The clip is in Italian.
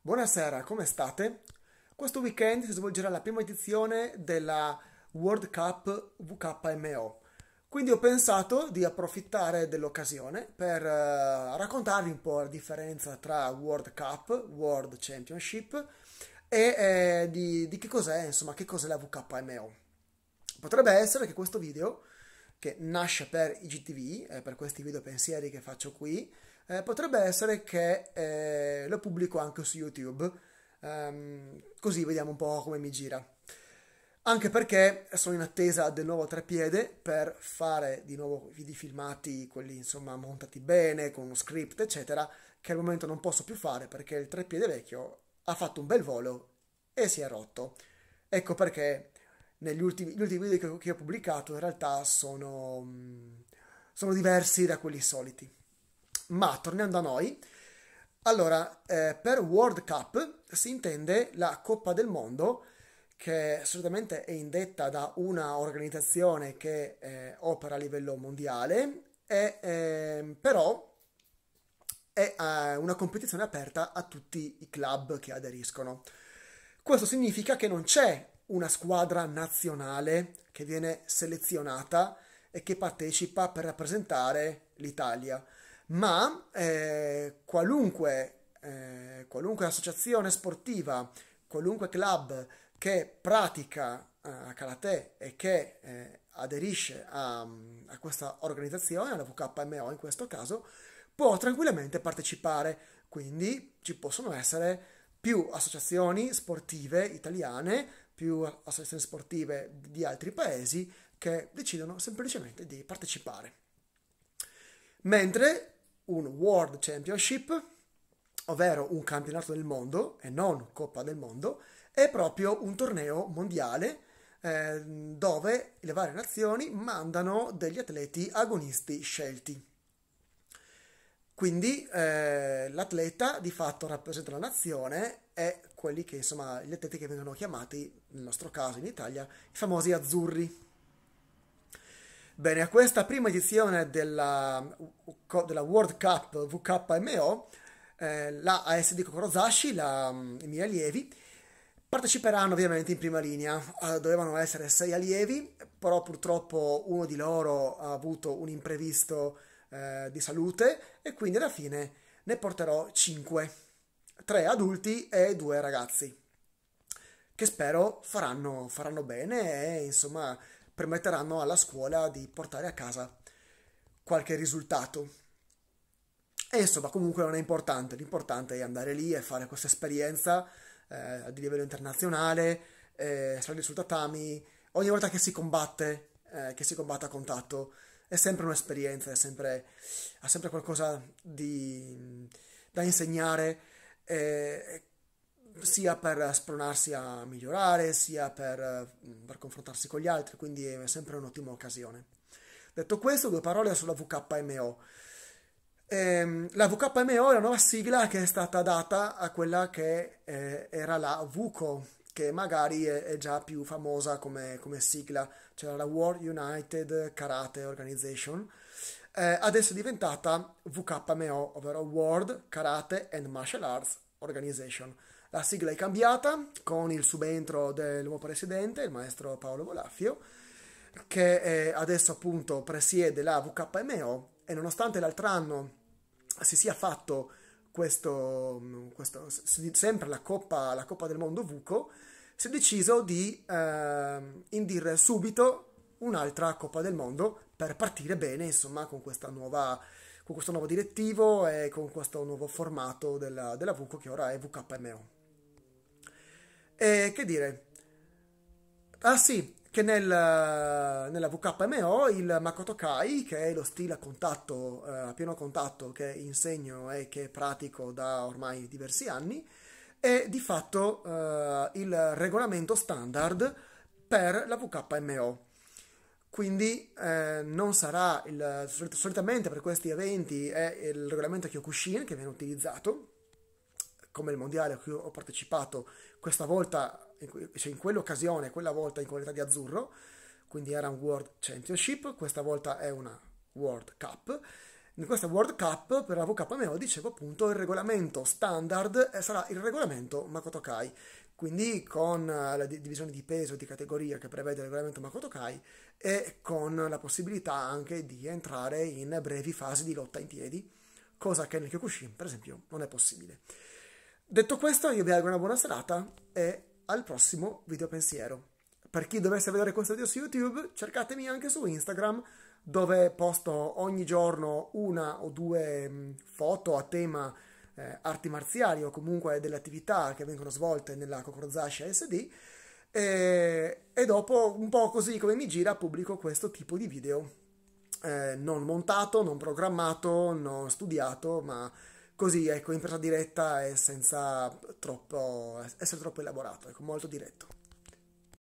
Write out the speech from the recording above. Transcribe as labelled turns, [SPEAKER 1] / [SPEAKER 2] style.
[SPEAKER 1] Buonasera, come state? Questo weekend si svolgerà la prima edizione della World Cup WKMO. Quindi ho pensato di approfittare dell'occasione per uh, raccontarvi un po' la differenza tra World Cup, World Championship e eh, di, di, che cos'è, insomma, che cos'è la WKMO. Potrebbe essere che questo video, che nasce per IGTV, eh, per questi video pensieri che faccio qui, eh, potrebbe essere che eh, lo pubblico anche su YouTube, ehm, così vediamo un po' come mi gira. Anche perché sono in attesa del nuovo treppiede per fare di nuovo video filmati, quelli insomma montati bene, con uno script eccetera, che al momento non posso più fare perché il treppiede vecchio ha fatto un bel volo e si è rotto. Ecco perché negli ultimi, gli ultimi video che, che ho pubblicato in realtà sono, mm, sono diversi da quelli soliti. Ma tornando a noi, allora eh, per World Cup si intende la Coppa del Mondo che solitamente è indetta da una organizzazione che eh, opera a livello mondiale, e, eh, però è eh, una competizione aperta a tutti i club che aderiscono. Questo significa che non c'è una squadra nazionale che viene selezionata e che partecipa per rappresentare l'Italia ma eh, qualunque, eh, qualunque, associazione sportiva, qualunque club che pratica eh, karate e che eh, aderisce a, a, questa organizzazione, alla VKMO in questo caso, può tranquillamente partecipare. Quindi ci possono essere più associazioni sportive italiane, più associazioni sportive di altri paesi che decidono semplicemente di partecipare. Mentre un World Championship, ovvero un campionato del mondo e non Coppa del Mondo, è proprio un torneo mondiale eh, dove le varie nazioni mandano degli atleti agonisti scelti. Quindi eh, l'atleta di fatto rappresenta la nazione e quelli che insomma gli atleti che vengono chiamati, nel nostro caso in Italia, i famosi azzurri. Bene, a questa prima edizione della, della World Cup WKMO, eh, la ASD Kokorozashi, la, mm, i miei allievi, parteciperanno ovviamente in prima linea. Uh, dovevano essere sei allievi, però purtroppo uno di loro ha avuto un imprevisto eh, di salute e quindi alla fine ne porterò cinque, tre adulti e due ragazzi, che spero faranno, faranno bene e insomma permetteranno alla scuola di portare a casa qualche risultato. E insomma, comunque non è importante, l'importante è andare lì e fare questa esperienza eh, di livello internazionale, eh, salire sul tatami, ogni volta che si combatte, eh, che si combatte a contatto, è sempre un'esperienza, è sempre, ha sempre qualcosa di, da insegnare. Eh, sia per spronarsi a migliorare, sia per, eh, per confrontarsi con gli altri, quindi è sempre un'ottima occasione. Detto questo, due parole sulla VKMO. Ehm, la VKMO è la nuova sigla che è stata data a quella che eh, era la VUCO, che magari è, è già più famosa come, come, sigla, cioè la World United Karate Organization. Eh, adesso è diventata VKMO, ovvero World Karate and Martial Arts Organization. La sigla è cambiata con il subentro del nuovo presidente, il maestro Paolo Volaffio, che eh, adesso appunto presiede la VKMO e nonostante l'altro anno si sia fatto questo, mm, questo sempre la Coppa, la Coppa, del Mondo VUCO, si è deciso di eh, indire subito un'altra Coppa del Mondo per partire bene insomma con questa nuova con questo nuovo direttivo e con questo nuovo formato della, della VUCO che ora è VKMO. E eh, che dire? Ah sì, che nel, nella VKMO il Makoto Kai, che è lo stile a contatto, eh, a pieno contatto che insegno e che pratico da ormai diversi anni, è di fatto eh, il regolamento standard per la VKMO. Quindi eh, non sarà il, solitamente per questi eventi è il regolamento Kyokushin che viene utilizzato, come il mondiale a cui ho partecipato questa volta, cioè in quell'occasione, quella volta in qualità di azzurro, quindi era un World Championship, questa volta è una World Cup. In questa World Cup per la VKMO dicevo appunto il regolamento standard eh, sarà il regolamento Makotokai, quindi con eh, la divisione di peso e di categoria che prevede il regolamento Makotokai e con la possibilità anche di entrare in brevi fasi di lotta in piedi, cosa che nel Kyokushin per esempio non è possibile. Detto questo, io vi auguro una buona serata e al prossimo video pensiero. Per chi dovesse vedere questo video su YouTube, cercatemi anche su Instagram, dove posto ogni giorno una o due mm, foto a tema eh, arti marziali o comunque delle attività che vengono svolte nella Kokorozasha SD. E, e, dopo, un po' così come mi gira, pubblico questo tipo di video. Eh, non montato, non programmato, non studiato, ma così, ecco, in presa diretta e senza troppo, essere troppo elaborato, ecco, molto diretto.